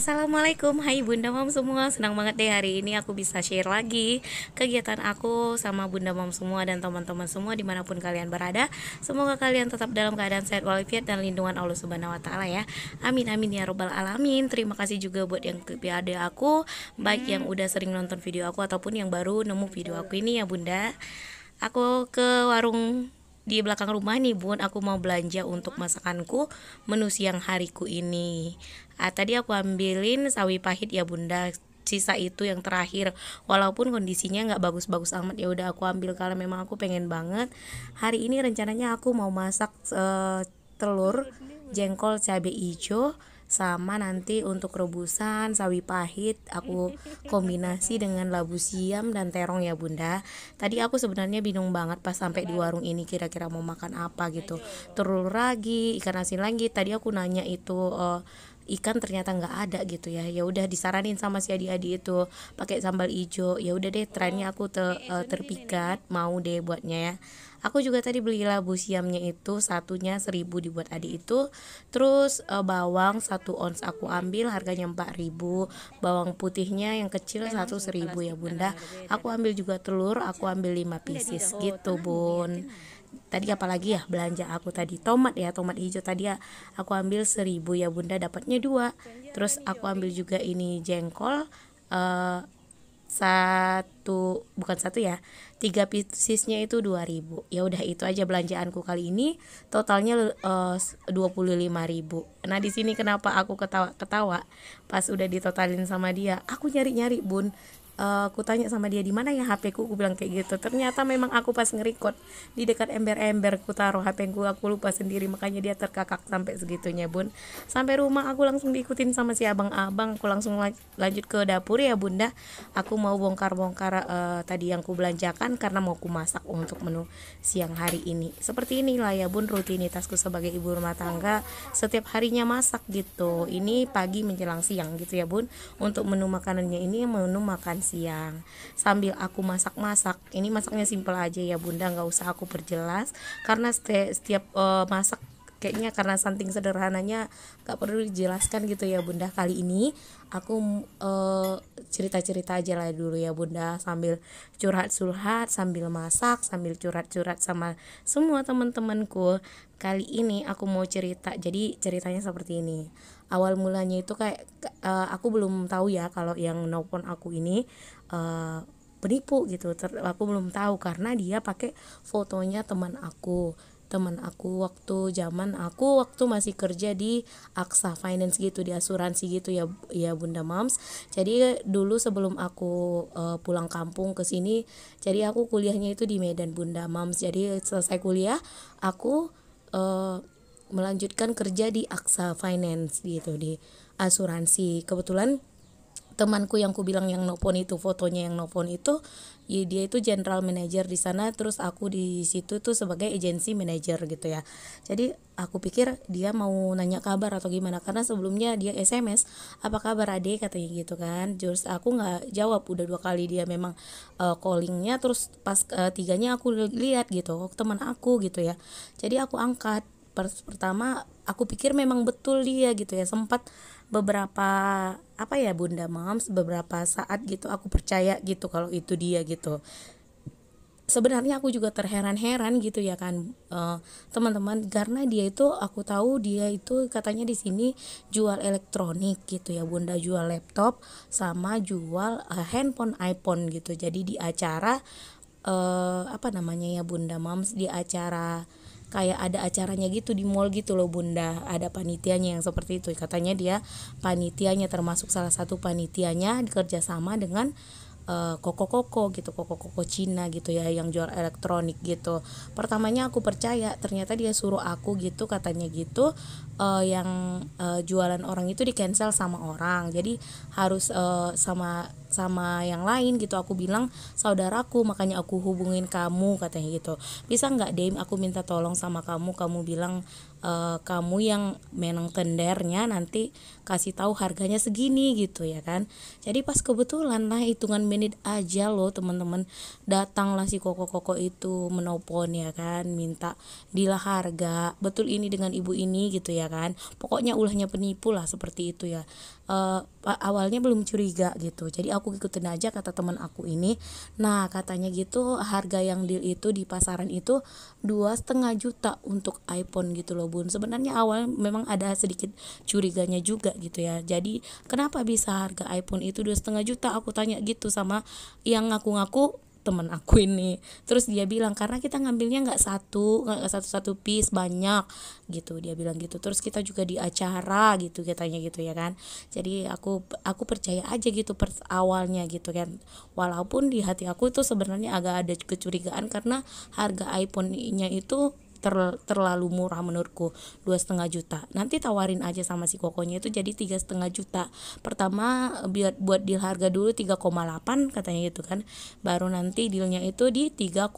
Assalamualaikum, hai Bunda Mam semua Senang banget deh hari ini aku bisa share lagi Kegiatan aku sama Bunda Mam semua dan teman-teman semua dimanapun kalian berada Semoga kalian tetap dalam keadaan sehat walafiat dan lindungan Allah Subhanahu Wa Taala ya Amin amin ya robbal alamin Terima kasih juga buat yang ada aku Baik yang hmm. udah sering nonton video aku ataupun yang baru nemu video aku ini ya Bunda Aku ke warung di belakang rumah nih bun aku mau belanja untuk masakanku menu siang hariku ini ah, tadi aku ambilin sawi pahit ya bunda sisa itu yang terakhir walaupun kondisinya nggak bagus-bagus amat ya udah aku ambil karena memang aku pengen banget hari ini rencananya aku mau masak uh, telur jengkol cabe hijau sama nanti untuk rebusan sawi pahit aku kombinasi dengan labu siam dan terong ya bunda tadi aku sebenarnya bingung banget pas sampai di warung ini kira-kira mau makan apa gitu telur ragi ikan asin lagi tadi aku nanya itu uh, ikan ternyata nggak ada gitu ya ya udah disaranin sama si adi-adi itu pakai sambal ijo ya udah deh trennya aku ter, eh, terpikat mau deh buatnya ya aku juga tadi beli labu siamnya itu satunya seribu dibuat adi itu terus eh, bawang satu ons aku ambil harganya empat ribu bawang putihnya yang kecil kan satu seribu ya bunda aku ambil juga telur aku ambil lima pieces gitu bun tadi apalagi ya belanja aku tadi tomat ya tomat hijau tadi ya aku ambil seribu ya bunda dapatnya dua terus aku ambil juga ini jengkol uh, satu bukan satu ya tiga pisisnya itu dua ribu ya udah itu aja belanjaanku kali ini totalnya eh, dua puluh lima ribu nah di sini kenapa aku ketawa ketawa pas udah ditotalin sama dia aku nyari nyari bun Eh, aku tanya sama dia di mana ya HP ku aku bilang kayak gitu ternyata memang aku pas ngerekod di dekat ember-ember ku taruh HP ku aku lupa sendiri makanya dia terkakak sampai segitunya bun sampai rumah aku langsung diikutin sama si abang-abang aku langsung lanjut ke dapur ya bunda aku mau bongkar-bongkar uh, tadi yang ku belanjakan karena mau ku masak untuk menu siang hari ini seperti inilah ya bun rutinitasku sebagai ibu rumah tangga setiap harinya masak gitu ini pagi menjelang siang gitu ya bun untuk menu makanannya ini menu makan siang sambil aku masak-masak ini masaknya simple aja ya bunda nggak usah aku perjelas karena setiap, setiap uh, masak kayaknya karena santing sederhananya nggak perlu dijelaskan gitu ya bunda kali ini aku cerita eh, cerita-cerita aja lah dulu ya bunda sambil curhat-curhat sambil masak sambil curhat-curhat sama semua teman-temanku kali ini aku mau cerita jadi ceritanya seperti ini awal mulanya itu kayak uh, aku belum tahu ya kalau yang nelpon aku ini uh, penipu gitu Ter aku belum tahu karena dia pakai fotonya teman aku teman aku waktu zaman aku waktu masih kerja di Aksa Finance gitu di asuransi gitu ya ya Bunda Mams. Jadi dulu sebelum aku uh, pulang kampung ke sini, jadi aku kuliahnya itu di Medan Bunda Mams. Jadi selesai kuliah aku uh, melanjutkan kerja di Aksa Finance gitu di asuransi. Kebetulan temanku yang ku bilang yang nopon itu fotonya yang nopon itu ya dia itu general manager di sana terus aku di situ tuh sebagai agency manager gitu ya jadi aku pikir dia mau nanya kabar atau gimana karena sebelumnya dia sms apa kabar ade katanya gitu kan terus aku nggak jawab udah dua kali dia memang uh, callingnya terus pas uh, tiganya aku lihat gitu teman aku gitu ya jadi aku angkat pertama aku pikir memang betul dia gitu ya sempat beberapa apa ya bunda moms beberapa saat gitu aku percaya gitu kalau itu dia gitu sebenarnya aku juga terheran-heran gitu ya kan teman eh, teman-teman karena dia itu aku tahu dia itu katanya di sini jual elektronik gitu ya bunda jual laptop sama jual uh, handphone iPhone gitu jadi di acara uh, apa namanya ya bunda moms di acara kayak ada acaranya gitu di mall gitu loh bunda ada panitianya yang seperti itu katanya dia panitianya termasuk salah satu panitianya sama dengan eh, koko-koko gitu koko-koko Cina gitu ya yang jual elektronik gitu pertamanya aku percaya ternyata dia suruh aku gitu katanya gitu uh, yang uh, jualan orang itu di cancel sama orang jadi harus uh, sama sama yang lain gitu aku bilang saudaraku makanya aku hubungin kamu katanya gitu bisa nggak Dem aku minta tolong sama kamu kamu bilang e, kamu yang menang tendernya nanti kasih tahu harganya segini gitu ya kan jadi pas kebetulan lah hitungan menit aja loh teman-teman datanglah si koko-koko itu menopon ya kan minta dila harga betul ini dengan ibu ini gitu ya kan pokoknya ulahnya penipu lah seperti itu ya uh, awalnya belum curiga gitu jadi aku ikutin aja kata teman aku ini nah katanya gitu harga yang deal itu di pasaran itu dua setengah juta untuk iPhone gitu loh bun sebenarnya awal memang ada sedikit curiganya juga gitu ya jadi kenapa bisa harga iPhone itu dua setengah juta aku tanya gitu sama yang ngaku-ngaku temen aku ini terus dia bilang karena kita ngambilnya nggak satu nggak satu satu piece banyak gitu dia bilang gitu terus kita juga di acara gitu katanya gitu ya kan jadi aku aku percaya aja gitu per awalnya gitu kan walaupun di hati aku itu sebenarnya agak ada kecurigaan karena harga iPhone-nya itu ter, terlalu murah menurutku dua setengah juta nanti tawarin aja sama si kokonya itu jadi tiga setengah juta pertama eh, biar buat deal harga dulu 3,8 katanya gitu kan baru nanti dealnya itu di 3,5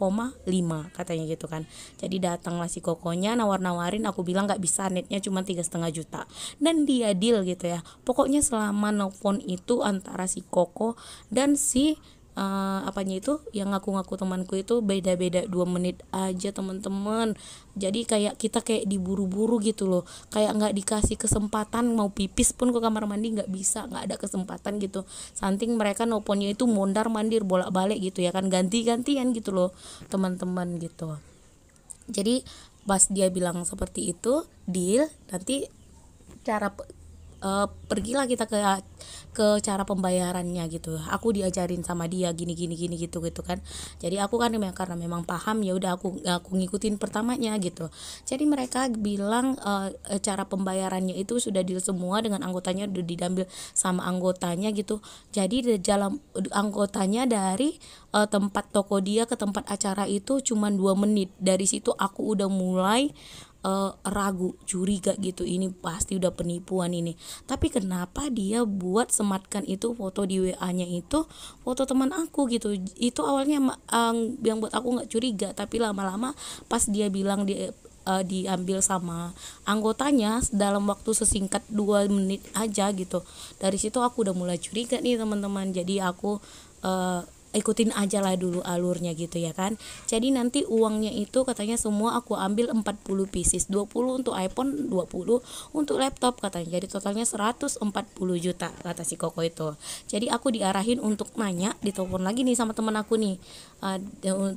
katanya gitu kan jadi datanglah si kokonya nawar-nawarin aku bilang nggak bisa netnya cuma tiga setengah juta dan dia deal gitu ya pokoknya selama nelfon itu antara si koko dan si uh, apanya itu yang ngaku-ngaku temanku itu beda-beda dua menit aja teman-teman jadi kayak kita kayak diburu-buru gitu loh kayak nggak dikasih kesempatan mau pipis pun ke kamar mandi nggak bisa nggak ada kesempatan gitu santing mereka nelponnya itu mondar mandir bolak-balik gitu ya kan ganti-gantian gitu loh teman-teman gitu jadi pas dia bilang seperti itu deal nanti cara uh, pergilah kita ke ke cara pembayarannya gitu aku diajarin sama dia gini gini gini gitu gitu kan jadi aku kan memang karena memang paham ya udah aku aku ngikutin pertamanya gitu jadi mereka bilang uh, cara pembayarannya itu sudah di semua dengan anggotanya udah didambil sama anggotanya gitu jadi dalam anggotanya dari uh, tempat toko dia ke tempat acara itu cuma dua menit dari situ aku udah mulai uh, ragu curiga gitu ini pasti udah penipuan ini tapi kenapa dia buat sematkan itu foto di wa nya itu foto teman aku gitu itu awalnya uh, yang buat aku nggak curiga tapi lama-lama pas dia bilang dia uh, diambil sama anggotanya dalam waktu sesingkat dua menit aja gitu dari situ aku udah mulai curiga nih teman-teman jadi aku uh, ikutin aja lah dulu alurnya gitu ya kan jadi nanti uangnya itu katanya semua aku ambil 40 pieces 20 untuk iPhone 20 untuk laptop katanya jadi totalnya 140 juta kata si Koko itu jadi aku diarahin untuk nanya ditelepon lagi nih sama temen aku nih uh,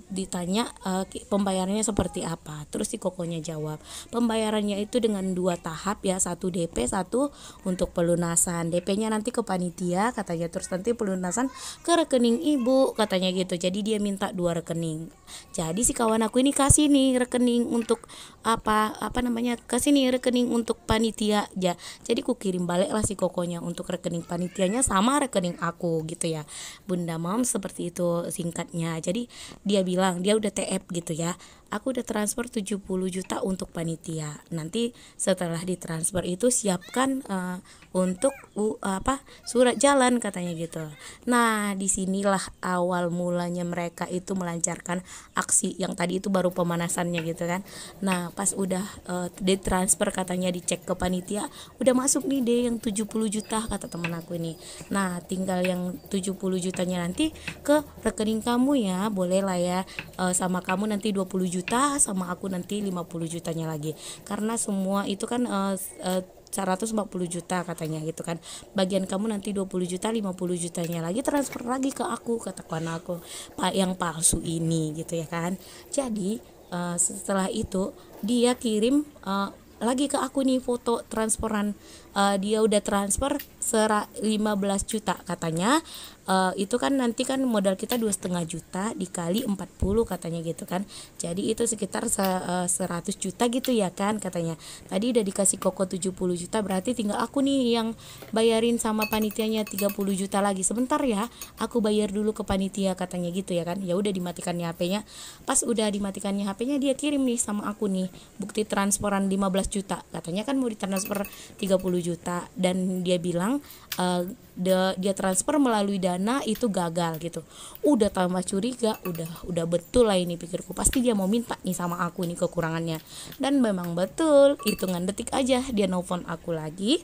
ditanya uh, pembayarannya seperti apa terus si Kokonya jawab pembayarannya itu dengan dua tahap ya satu DP satu untuk pelunasan DP-nya nanti ke panitia katanya terus nanti pelunasan ke rekening ibu katanya gitu jadi dia minta dua rekening jadi si kawan aku ini kasih nih rekening untuk apa apa namanya kasih nih rekening untuk panitia ya jadi ku kirim balik lah si kokonya untuk rekening panitianya sama rekening aku gitu ya Bunda Mom seperti itu singkatnya jadi dia bilang dia udah TF gitu ya aku udah transfer 70 juta untuk panitia. Nanti setelah ditransfer itu siapkan uh, untuk uh, apa? surat jalan katanya gitu. Nah, disinilah awal mulanya mereka itu melancarkan aksi yang tadi itu baru pemanasannya gitu kan. Nah, pas udah uh, ditransfer katanya dicek ke panitia, udah masuk nih deh yang 70 juta kata teman aku ini. Nah, tinggal yang 70 jutanya nanti ke rekening kamu ya, boleh lah ya uh, sama kamu nanti 20 juta juta sama aku nanti 50 jutanya lagi karena semua itu kan uh, uh, 140 juta katanya gitu kan bagian kamu nanti 20 juta 50 jutanya lagi transfer lagi ke aku kata kawan aku pak yang palsu ini gitu ya kan jadi uh, setelah itu dia kirim uh, lagi ke aku nih foto transferan uh, dia udah transfer sera 15 juta katanya uh, itu kan nanti kan modal kita dua setengah juta dikali 40 katanya gitu kan jadi itu sekitar se, uh, eh, 100 juta gitu ya kan katanya tadi udah dikasih koko 70 juta berarti tinggal aku nih yang bayarin sama panitianya 30 juta lagi sebentar ya aku bayar dulu ke panitia katanya gitu ya kan ya udah dimatikannya HP-nya pas udah dimatikannya HP-nya dia kirim nih sama aku nih bukti transferan 15 juta katanya kan mau ditransfer 30 juta dan dia bilang uh, eh, dia, dia transfer melalui dana itu gagal gitu udah tambah curiga udah udah betul lah ini pikirku pasti dia mau minta nih sama aku ini kekurangannya dan memang betul hitungan detik aja dia nelfon aku lagi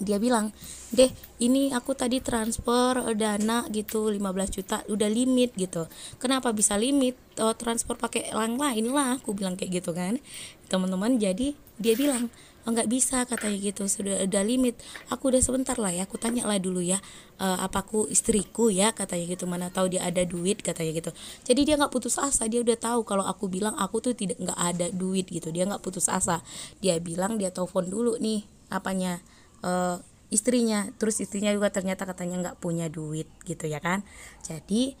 dia bilang deh ini aku tadi transfer eh, dana gitu 15 juta udah limit gitu kenapa bisa limit oh, transfer pakai lang lain lah aku bilang kayak gitu kan teman-teman jadi dia bilang eh, nggak oh, bisa katanya gitu sudah udah limit aku udah sebentar lah ya aku tanya lah dulu ya e, apa istriku ya katanya gitu mana tahu dia ada duit katanya gitu jadi dia nggak putus asa dia udah tahu kalau aku bilang aku tuh tidak nggak ada duit gitu dia nggak putus asa dia bilang dia telepon dulu nih apanya uh, istrinya terus istrinya juga ternyata katanya nggak punya duit gitu ya kan jadi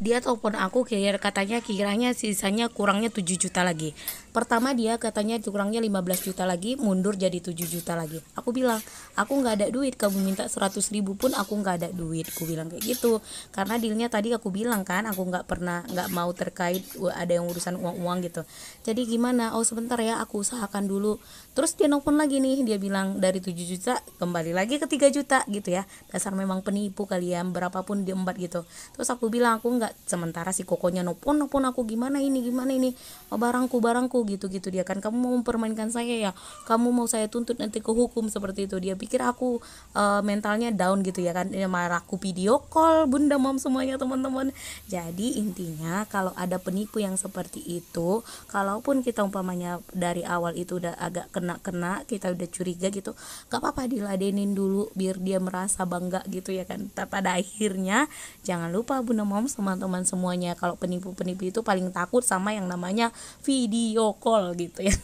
dia telepon aku kayak katanya kiranya sisanya kurangnya 7 juta lagi pertama dia katanya kurangnya 15 juta lagi mundur jadi 7 juta lagi aku bilang aku nggak ada duit kamu minta 100 ribu pun aku nggak ada duit aku bilang kayak gitu karena dealnya tadi aku bilang kan aku nggak pernah nggak mau terkait ada yang urusan uang-uang gitu jadi gimana oh sebentar ya aku usahakan dulu terus dia nelfon lagi nih dia bilang dari 7 juta kembali lagi ke 3 juta gitu ya dasar memang penipu kalian ya, berapapun empat gitu terus aku bilang aku nggak sementara si kokonya nelfon nelfon aku gimana ini gimana ini oh barangku barangku gitu-gitu dia kan kamu mau mempermainkan saya ya kamu mau saya tuntut nanti ke hukum seperti itu dia pikir aku uh, mentalnya down gitu ya kan dia marah aku video call bunda mom semuanya teman-teman jadi intinya kalau ada penipu yang seperti itu kalaupun kita umpamanya dari awal itu udah agak kena-kena kita udah curiga gitu gak apa-apa diladenin dulu biar dia merasa bangga gitu ya kan tapi pada akhirnya jangan lupa bunda mom teman-teman semuanya kalau penipu-penipu itu paling takut sama yang namanya video call gitu ya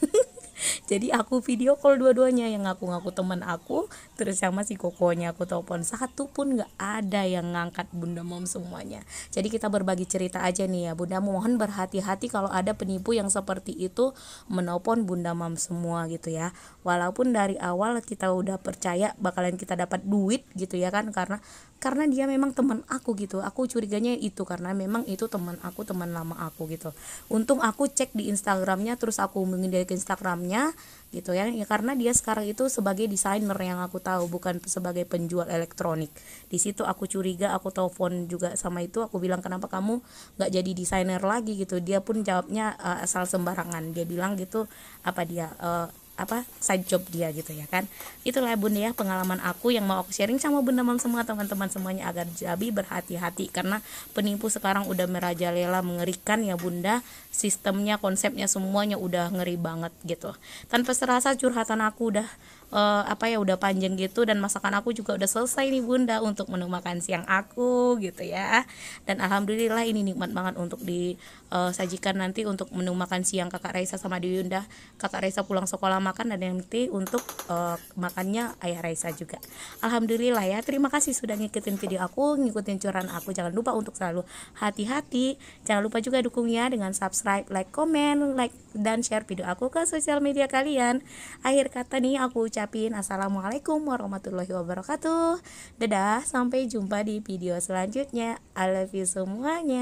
jadi aku video call dua-duanya yang ngaku-ngaku teman aku terus sama si kokonya aku telepon satu pun nggak ada yang ngangkat bunda mom semuanya jadi kita berbagi cerita aja nih ya bunda mohon berhati-hati kalau ada penipu yang seperti itu menelpon bunda mom semua gitu ya walaupun dari awal kita udah percaya bakalan kita dapat duit gitu ya kan karena karena dia memang teman aku gitu aku curiganya itu karena memang itu teman aku teman lama aku gitu untung aku cek di Instagramnya terus aku hubungin dia Instagramnya gitu ya. ya karena dia sekarang itu sebagai desainer yang aku tahu bukan sebagai penjual elektronik di situ aku curiga aku telepon juga sama itu aku bilang kenapa kamu nggak jadi desainer lagi gitu dia pun jawabnya uh, asal sembarangan dia bilang gitu apa dia uh, apa side job dia gitu ya kan itulah bunda ya pengalaman aku yang mau aku sharing sama bunda mam semua teman-teman semuanya agar jadi berhati-hati karena penipu sekarang udah merajalela mengerikan ya bunda sistemnya konsepnya semuanya udah ngeri banget gitu tanpa serasa curhatan aku udah uh, apa ya udah panjang gitu dan masakan aku juga udah selesai nih bunda untuk menu makan siang aku gitu ya dan alhamdulillah ini nikmat banget untuk disajikan eh, nanti untuk menu makan siang kakak Raisa sama di bunda kakak Raisa pulang sekolah makan dan nanti untuk uh, makannya ayah Raisa juga alhamdulillah ya terima kasih sudah ngikutin video aku ngikutin curan aku jangan lupa untuk selalu hati-hati jangan lupa juga dukungnya dengan subscribe like komen like dan share video aku ke sosial media kalian akhir kata nih aku ucapin Assalamualaikum warahmatullahi wabarakatuh. Dadah, sampai jumpa di video selanjutnya. I love you semuanya.